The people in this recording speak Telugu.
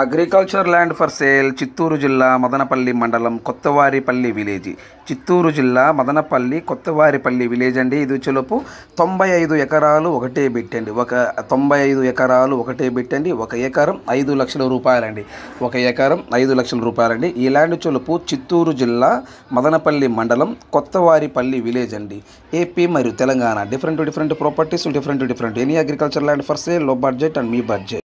agriculture land for sale Chittoor జిల్లా మదనపల్లి మండలం కొత్తవారిపల్లి విలేజ్ చిత్తూరు జిల్లా మదనపల్లి కొత్తవారిపల్లి విలేజ్ అండి ఇది చెలుపు తొంభై ఐదు ఎకరాలు ఒకటే పెట్టండి ఒక తొంభై ఐదు ఎకరాలు ఒకటే పెట్టండి ఒక ఎకరం ఐదు లక్షల రూపాయలండి ఒక ఎకరం ఐదు లక్షల రూపాయలండి ఈ ల్యాండ్ చెలుపు చిత్తూరు జిల్లా మదనపల్లి మండలం కొత్తవారిపల్లి విలేజ్ అండి ఏపీ మరియు Telangana different different properties different different any agriculture land for sale లో బడ్జెట్ అండ్ మీ బడ్జెట్